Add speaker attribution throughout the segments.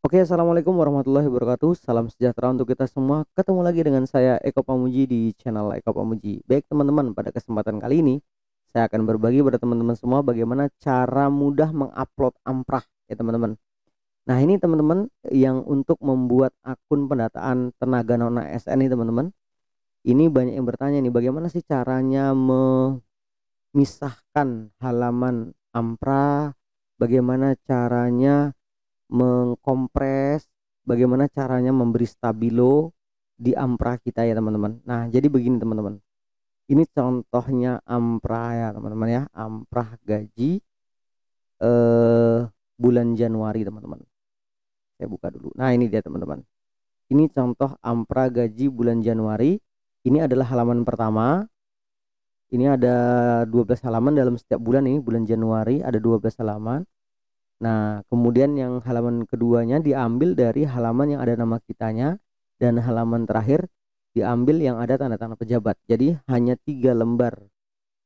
Speaker 1: Oke, assalamualaikum warahmatullahi wabarakatuh. Salam sejahtera untuk kita semua. Ketemu lagi dengan saya Eko Pamuji di channel Eko Pamuji. Baik teman-teman, pada kesempatan kali ini saya akan berbagi pada teman-teman semua bagaimana cara mudah mengupload amprah ya teman-teman. Nah ini teman-teman yang untuk membuat akun pendataan tenaga non ASN nih teman-teman. Ini banyak yang bertanya nih bagaimana sih caranya memisahkan halaman amprah, bagaimana caranya mengkompres bagaimana caranya memberi stabilo di ampra kita ya teman-teman nah jadi begini teman-teman ini contohnya ampra ya teman-teman ya ampra gaji eh, bulan Januari teman-teman saya buka dulu nah ini dia teman-teman ini contoh ampra gaji bulan Januari ini adalah halaman pertama ini ada 12 halaman dalam setiap bulan ini bulan Januari ada 12 halaman Nah, kemudian yang halaman keduanya diambil dari halaman yang ada nama kitanya dan halaman terakhir diambil yang ada tanda tangan pejabat. Jadi hanya tiga lembar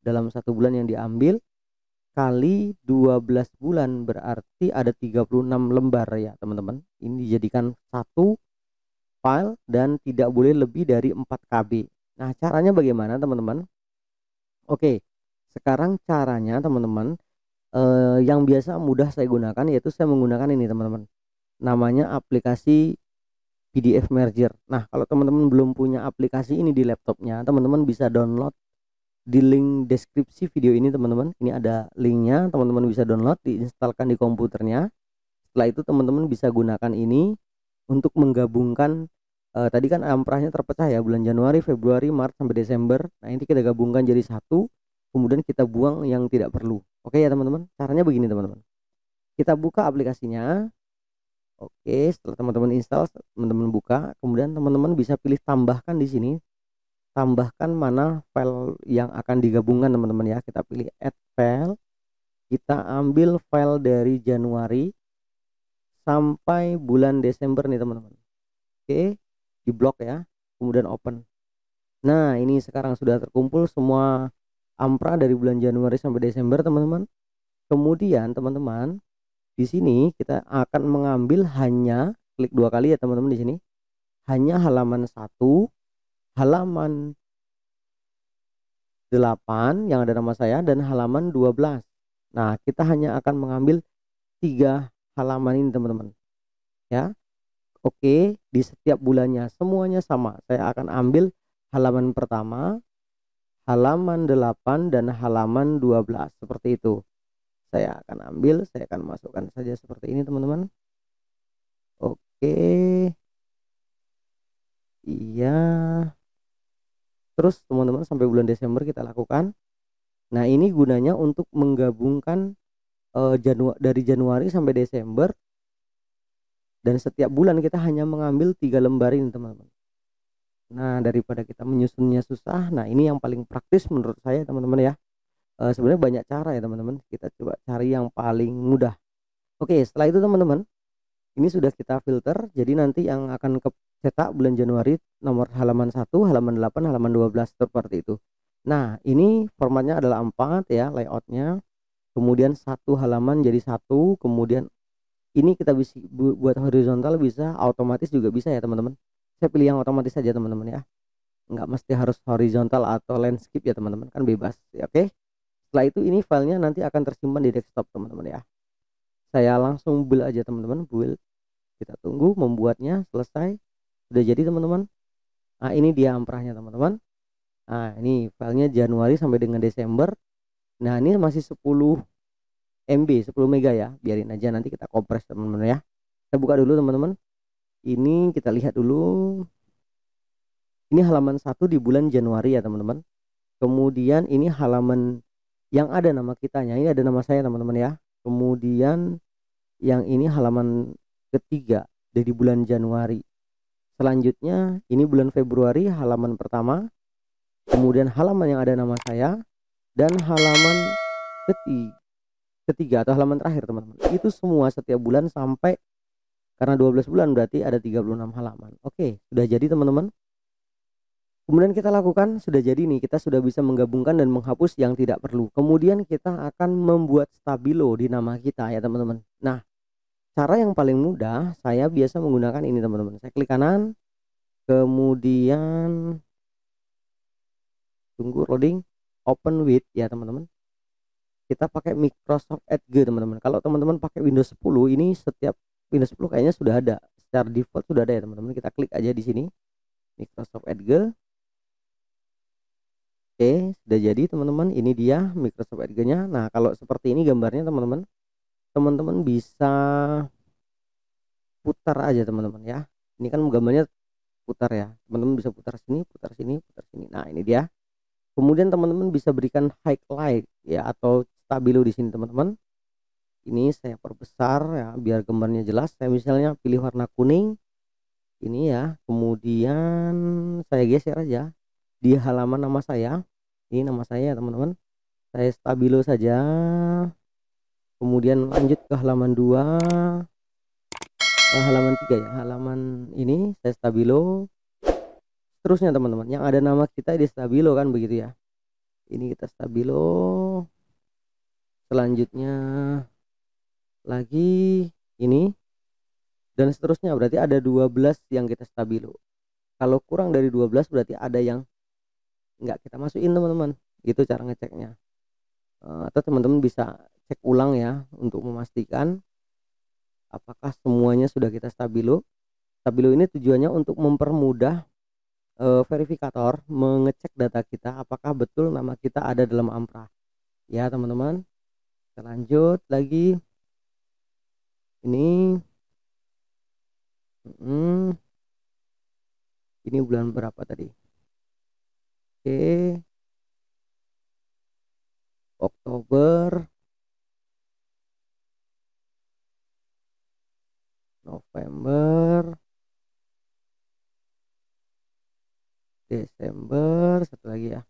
Speaker 1: dalam satu bulan yang diambil kali 12 bulan berarti ada 36 lembar ya teman-teman ini dijadikan satu file dan tidak boleh lebih dari 4 KB nah caranya bagaimana teman-teman oke sekarang caranya teman-teman uh, yang biasa mudah saya gunakan yaitu saya menggunakan ini teman-teman namanya aplikasi PDF merger. Nah, kalau teman-teman belum punya aplikasi ini di laptopnya, teman-teman bisa download di link deskripsi video ini teman-teman. Ini ada linknya, teman-teman bisa download, diinstalkan di komputernya. Setelah itu teman-teman bisa gunakan ini untuk menggabungkan uh, tadi kan amprahnya terpecah ya bulan Januari, Februari, Maret sampai Desember. Nah, ini kita gabungkan jadi satu, kemudian kita buang yang tidak perlu. Oke ya teman-teman, caranya begini teman-teman. Kita buka aplikasinya. Oke, setelah teman-teman install, teman-teman buka, kemudian teman-teman bisa pilih tambahkan di sini. Tambahkan mana file yang akan digabungkan teman-teman ya. Kita pilih add file. Kita ambil file dari Januari sampai bulan Desember nih teman-teman. Oke, di blok ya. Kemudian open. Nah, ini sekarang sudah terkumpul semua Ampra dari bulan Januari sampai Desember teman-teman. Kemudian teman-teman di sini kita akan mengambil hanya klik dua kali ya teman-teman di sini hanya halaman satu halaman 8 yang ada nama saya dan halaman 12 nah kita hanya akan mengambil tiga halaman ini teman-teman ya oke di setiap bulannya semuanya sama saya akan ambil halaman pertama halaman 8 dan halaman 12 seperti itu saya akan ambil saya akan masukkan saja seperti ini teman-teman oke iya terus teman-teman sampai bulan Desember kita lakukan nah ini gunanya untuk menggabungkan eh, Janu dari Januari sampai Desember dan setiap bulan kita hanya mengambil tiga lembar ini teman-teman Nah, daripada kita menyusunnya susah, nah ini yang paling praktis menurut saya teman-teman ya. E, sebenarnya banyak cara ya teman-teman, kita coba cari yang paling mudah. Oke, setelah itu teman-teman, ini sudah kita filter, jadi nanti yang akan ke cetak bulan Januari nomor halaman 1, halaman 8, halaman 12 seperti itu. Nah, ini formatnya adalah 4 ya layoutnya. Kemudian satu halaman jadi satu, kemudian ini kita bisa buat horizontal bisa, otomatis juga bisa ya teman-teman saya pilih yang otomatis saja teman-teman ya nggak mesti harus horizontal atau landscape ya teman-teman kan bebas ya oke setelah itu ini filenya nanti akan tersimpan di desktop teman-teman ya saya langsung build aja teman-teman build kita tunggu membuatnya selesai sudah jadi teman-teman nah ini dia amprahnya teman-teman nah ini filenya Januari sampai dengan Desember nah ini masih 10 MB 10 mega ya biarin aja nanti kita kompres teman-teman ya kita buka dulu teman-teman ini kita lihat dulu ini halaman satu di bulan Januari ya teman-teman kemudian ini halaman yang ada nama kitanya ini ada nama saya teman-teman ya kemudian yang ini halaman ketiga dari bulan Januari selanjutnya ini bulan Februari halaman pertama kemudian halaman yang ada nama saya dan halaman ketiga ketiga atau halaman terakhir teman-teman itu semua setiap bulan sampai karena 12 bulan berarti ada 36 halaman. Oke, sudah jadi teman-teman. Kemudian kita lakukan sudah jadi nih, kita sudah bisa menggabungkan dan menghapus yang tidak perlu. Kemudian kita akan membuat stabilo di nama kita ya teman-teman. Nah, cara yang paling mudah saya biasa menggunakan ini teman-teman. Saya klik kanan, kemudian tunggu loading, open with ya teman-teman kita pakai Microsoft Edge teman-teman. Kalau teman-teman pakai Windows 10 ini setiap Windows 10 kayaknya sudah ada secara default sudah ada ya teman-teman kita klik aja di sini Microsoft Edge oke sudah jadi teman-teman ini dia Microsoft Edge nya nah kalau seperti ini gambarnya teman-teman teman-teman bisa putar aja teman-teman ya ini kan gambarnya putar ya teman-teman bisa putar sini putar sini putar sini nah ini dia kemudian teman-teman bisa berikan highlight ya atau stabilo di sini teman-teman ini saya perbesar ya biar gambarnya jelas saya misalnya pilih warna kuning ini ya kemudian saya geser aja di halaman nama saya ini nama saya teman-teman saya stabilo saja kemudian lanjut ke halaman 2 eh, halaman 3 ya halaman ini saya stabilo terusnya teman-teman yang ada nama kita di stabilo kan begitu ya ini kita stabilo selanjutnya lagi ini dan seterusnya berarti ada 12 yang kita stabilo kalau kurang dari 12 berarti ada yang nggak kita masukin teman-teman gitu cara ngeceknya eh, atau teman-teman bisa cek ulang ya untuk memastikan apakah semuanya sudah kita stabilo stabilo ini tujuannya untuk mempermudah e, verifikator mengecek data kita apakah betul nama kita ada dalam amprah ya teman-teman kita lanjut lagi ini hmm, ini bulan berapa tadi oke Oktober November Desember satu lagi ya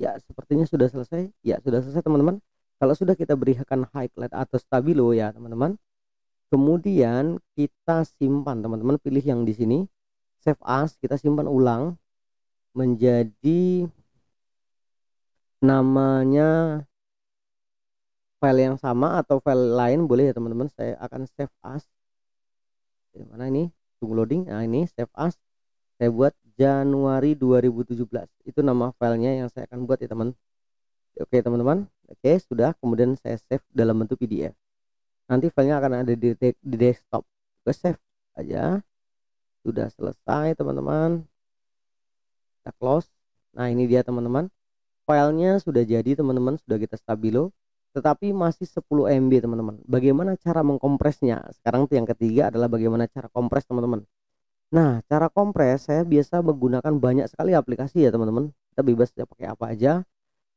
Speaker 1: ya sepertinya sudah selesai ya sudah selesai teman-teman kalau sudah kita berikan highlight atau stabilo ya teman-teman. Kemudian kita simpan teman-teman pilih yang di sini save as kita simpan ulang menjadi namanya file yang sama atau file lain boleh ya teman-teman saya akan save as di mana ini tunggu loading nah ini save as saya buat Januari 2017 itu nama filenya yang saya akan buat ya teman oke teman-teman oke sudah kemudian saya save dalam bentuk pdf nanti filenya akan ada di, di desktop Oke, save aja sudah selesai teman-teman kita close nah ini dia teman-teman filenya sudah jadi teman-teman sudah kita stabilo tetapi masih 10 MB teman-teman bagaimana cara mengkompresnya sekarang yang ketiga adalah bagaimana cara kompres teman-teman nah cara kompres saya biasa menggunakan banyak sekali aplikasi ya teman-teman kita bebas ya pakai apa aja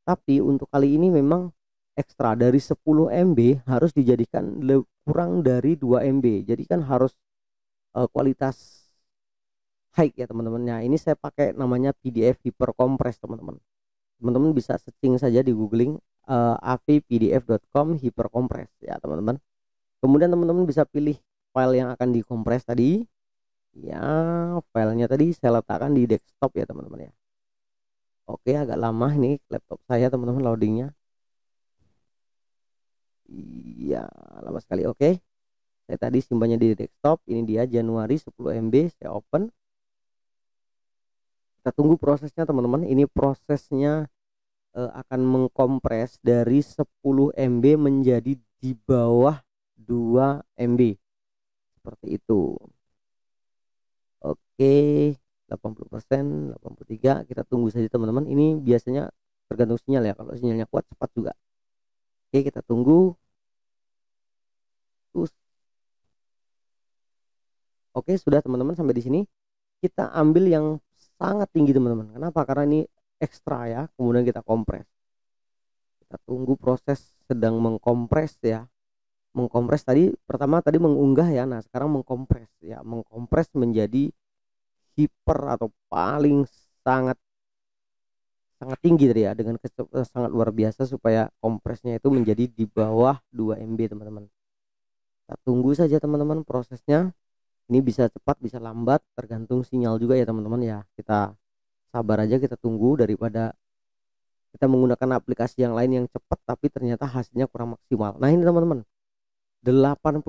Speaker 1: tapi untuk kali ini memang ekstra dari 10 MB harus dijadikan kurang dari 2 MB. Jadi kan harus uh, kualitas high ya teman-teman. Nah, ini saya pakai namanya PDF hypercompress teman-teman. Teman-teman bisa searching saja di googling uh, eh, avpdf.com ya teman-teman. Kemudian teman-teman bisa pilih file yang akan dikompres tadi. Ya, filenya tadi saya letakkan di desktop ya teman-teman ya. Oke, agak lama nih laptop saya teman-teman loadingnya. Iya, lama sekali. Oke. Saya tadi simpannya di desktop. Ini dia Januari 10 MB. Saya open. Kita tunggu prosesnya teman-teman. Ini prosesnya e, akan mengkompres dari 10 MB menjadi di bawah 2 MB. Seperti itu. Oke. 80% persen, 83 kita tunggu saja teman-teman ini biasanya tergantung sinyal ya kalau sinyalnya kuat cepat juga oke kita tunggu terus oke sudah teman-teman sampai di sini kita ambil yang sangat tinggi teman-teman kenapa karena ini ekstra ya kemudian kita kompres kita tunggu proses sedang mengkompres ya mengkompres tadi pertama tadi mengunggah ya nah sekarang mengkompres ya mengkompres menjadi hiper atau paling sangat sangat tinggi tadi ya dengan eh, sangat luar biasa supaya kompresnya itu menjadi di bawah 2 MB teman-teman kita tunggu saja teman-teman prosesnya ini bisa cepat bisa lambat tergantung sinyal juga ya teman-teman ya kita sabar aja kita tunggu daripada kita menggunakan aplikasi yang lain yang cepat tapi ternyata hasilnya kurang maksimal nah ini teman-teman 80%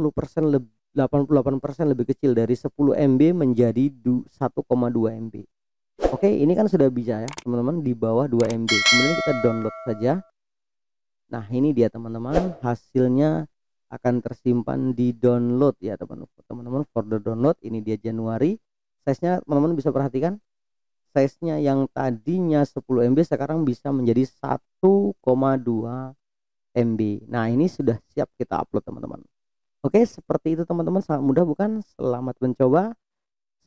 Speaker 1: lebih 88% lebih kecil dari 10 MB menjadi 1,2 MB. Oke, ini kan sudah bisa ya, teman-teman di bawah 2 MB. Kemudian kita download saja. Nah, ini dia teman-teman, hasilnya akan tersimpan di download ya, teman-teman. Teman-teman folder download ini dia Januari. Size-nya teman-teman bisa perhatikan. Size-nya yang tadinya 10 MB sekarang bisa menjadi 1,2 MB. Nah, ini sudah siap kita upload, teman-teman. Oke, seperti itu teman-teman sangat mudah bukan? Selamat mencoba.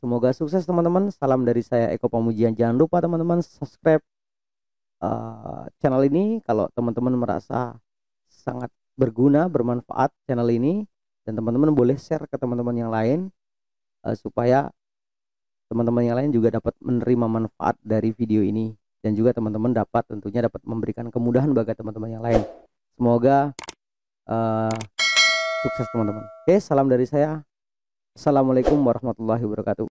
Speaker 1: Semoga sukses teman-teman. Salam dari saya Eko Pamujian. Jangan lupa teman-teman subscribe uh, channel ini kalau teman-teman merasa sangat berguna, bermanfaat channel ini dan teman-teman boleh share ke teman-teman yang lain uh, supaya teman-teman yang lain juga dapat menerima manfaat dari video ini dan juga teman-teman dapat tentunya dapat memberikan kemudahan bagi teman-teman yang lain. Semoga uh, sukses teman-teman oke salam dari saya assalamualaikum warahmatullahi wabarakatuh